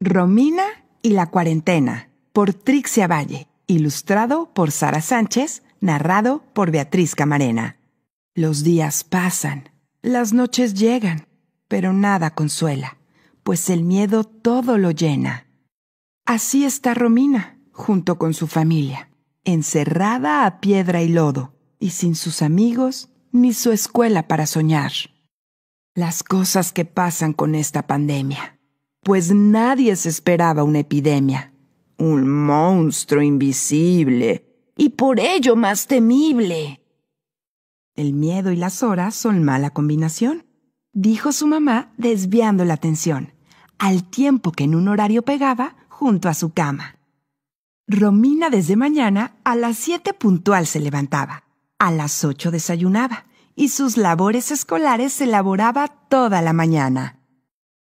Romina y la cuarentena, por Trixia Valle, ilustrado por Sara Sánchez, narrado por Beatriz Camarena. Los días pasan, las noches llegan, pero nada consuela, pues el miedo todo lo llena. Así está Romina, junto con su familia, encerrada a piedra y lodo, y sin sus amigos ni su escuela para soñar. Las cosas que pasan con esta pandemia pues nadie se esperaba una epidemia. Un monstruo invisible y por ello más temible. El miedo y las horas son mala combinación, dijo su mamá desviando la atención, al tiempo que en un horario pegaba junto a su cama. Romina desde mañana a las siete puntual se levantaba, a las ocho desayunaba y sus labores escolares se elaboraba toda la mañana.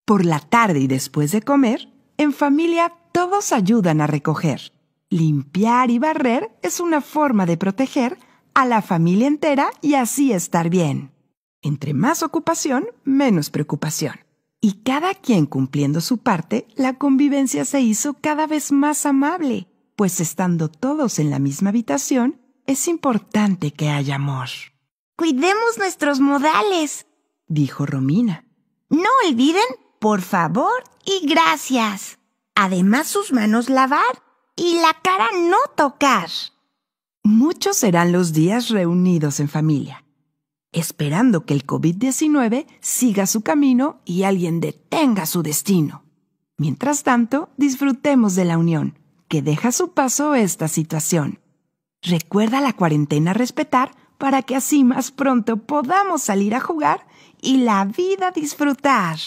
Por la tarde y después de comer, en familia todos ayudan a recoger. Limpiar y barrer es una forma de proteger a la familia entera y así estar bien. Entre más ocupación, menos preocupación. Y cada quien cumpliendo su parte, la convivencia se hizo cada vez más amable, pues estando todos en la misma habitación, es importante que haya amor. Cuidemos nuestros modales, dijo Romina. No olviden por favor y gracias. Además sus manos lavar y la cara no tocar. Muchos serán los días reunidos en familia, esperando que el COVID-19 siga su camino y alguien detenga su destino. Mientras tanto, disfrutemos de la unión, que deja su paso esta situación. Recuerda la cuarentena respetar para que así más pronto podamos salir a jugar y la vida disfrutar.